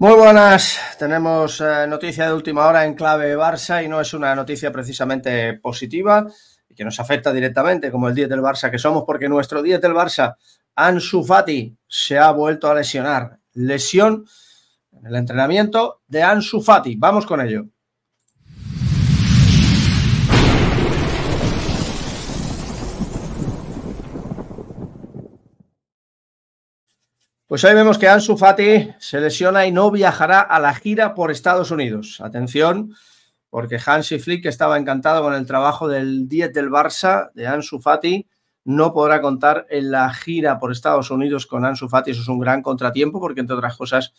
Muy buenas, tenemos eh, noticia de última hora en clave Barça y no es una noticia precisamente positiva y que nos afecta directamente como el 10 del Barça que somos porque nuestro 10 del Barça, Ansu Fati, se ha vuelto a lesionar. Lesión en el entrenamiento de Ansu Fati. Vamos con ello. Pues hoy vemos que Ansu Fati se lesiona y no viajará a la gira por Estados Unidos. Atención, porque Hansi Flick estaba encantado con el trabajo del 10 del Barça, de Ansu Fati, no podrá contar en la gira por Estados Unidos con Ansu Fati. Eso es un gran contratiempo porque, entre otras cosas,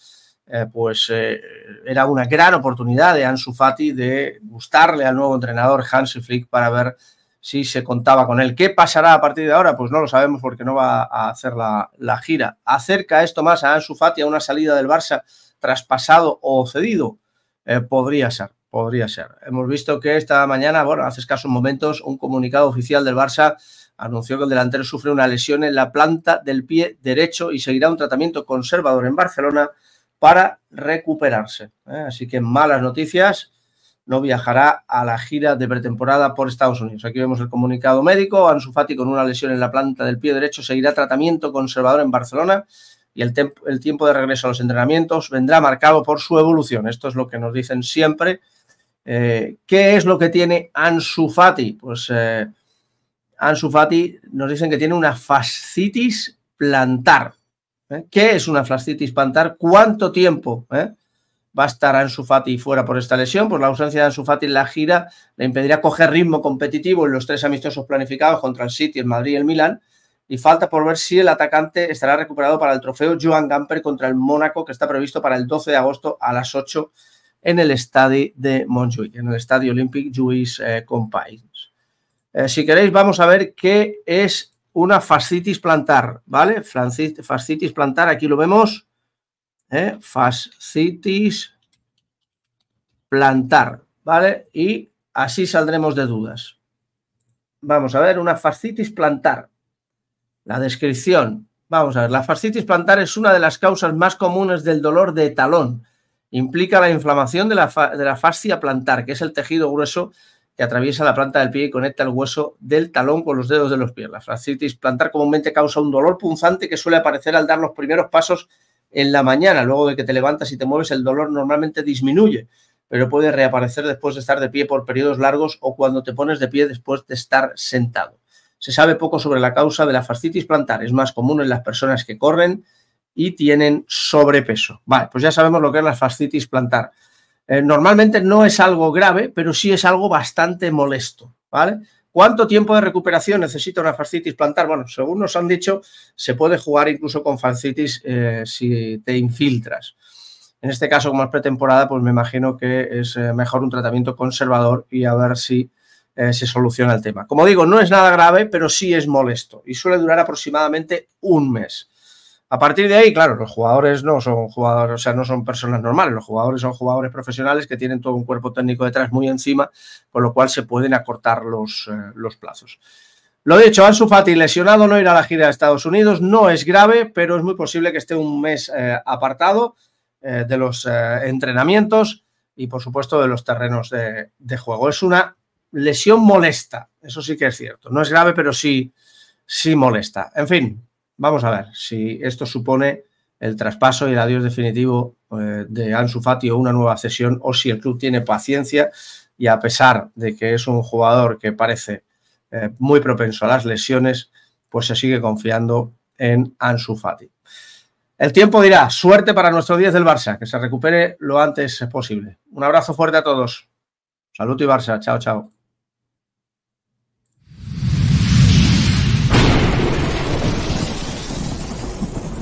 eh, pues eh, era una gran oportunidad de Ansu Fati de gustarle al nuevo entrenador Hansi Flick para ver si se contaba con él. ¿Qué pasará a partir de ahora? Pues no lo sabemos porque no va a hacer la, gira. ¿Acerca esto más a Ansu a una salida del Barça traspasado o cedido? Eh, podría ser, podría ser. Hemos visto que esta mañana, bueno, hace escasos momentos, un comunicado oficial del Barça anunció que el delantero sufre una lesión en la planta del pie derecho y seguirá un tratamiento conservador en Barcelona para recuperarse. ¿eh? Así que malas noticias no viajará a la gira de pretemporada por Estados Unidos. Aquí vemos el comunicado médico. Ansu Fati con una lesión en la planta del pie derecho seguirá tratamiento conservador en Barcelona y el, tiempo de regreso a los entrenamientos vendrá marcado por su evolución. Esto es lo que nos dicen siempre. Eh, ¿Qué es lo que tiene Ansu Fati? Pues eh, Ansu Fati nos dicen que tiene una fascitis plantar. ¿Eh? ¿Qué es una fascitis plantar? ¿Cuánto tiempo? Eh? va a estar Ansu fuera por esta lesión, pues la ausencia de Ansu en la gira le impedirá coger ritmo competitivo en los tres amistosos planificados contra el City, el Madrid y el Milan. Y falta por ver si el atacante estará recuperado para el trofeo Joan Gamper contra el Mónaco, que está previsto para el 12 de agosto a las 8 en el estadio de Montjuic, en el estadio Olympic Jewish eh, si queréis, vamos a ver qué es una fascitis plantar, ¿vale? Fascitis plantar, aquí lo vemos ¿eh? fascitis plantar, ¿vale? Y así saldremos de dudas. Vamos a ver, una fascitis plantar. La descripción. Vamos a ver, la fascitis plantar es una de las causas más comunes del dolor de talón. Implica la inflamación de la, de la fascia plantar, que es el tejido grueso que atraviesa la planta del pie y conecta el hueso del talón con los dedos de los pies. La fascitis plantar comúnmente causa un dolor punzante que suele aparecer al dar los primeros pasos en la mañana. Luego de que te levantas y te mueves, el dolor normalmente disminuye, pero puede reaparecer después de estar de pie por periodos largos o cuando te pones de pie después de estar sentado. Se sabe poco sobre la causa de la fascitis plantar. Es más común en las personas que corren y tienen sobrepeso. Vale, pues ya sabemos lo que es la fascitis plantar. Eh, normalmente no es algo grave, pero sí es algo bastante molesto, ¿vale? ¿Cuánto tiempo de recuperación necesita una fascitis plantar? Bueno, según nos han dicho, se puede jugar incluso con fascitis eh, si te infiltras. En este caso, como es pretemporada, pues me imagino que es eh, mejor un tratamiento conservador y a ver si eh, se soluciona el tema. Como digo, no es nada grave, pero sí es molesto y suele durar aproximadamente un mes. A partir de ahí, claro, los jugadores no son jugadores, o sea, no son personas normales, los jugadores son jugadores profesionales que tienen todo un cuerpo técnico detrás muy encima, con lo cual se pueden acortar los, eh, los plazos. Lo dicho, Ansu Fati lesionado no irá a la gira de Estados Unidos, no es grave, pero es muy posible que esté un mes eh, apartado eh, de los entrenamientos y por supuesto de los terrenos de, juego. Es una lesión molesta, eso sí que es cierto. No es grave, pero sí, sí molesta. En fin, Vamos a ver si esto supone el traspaso y el adiós definitivo eh, de Ansu Fati o una nueva cesión o si el club tiene paciencia y a pesar de que es un jugador que parece eh, muy propenso a las lesiones, pues se sigue confiando en Ansu Fati. El tiempo dirá, suerte para nuestro 10 del Barça, que se recupere lo antes posible. Un abrazo fuerte a todos. Saludo y Barça. Chao, chao.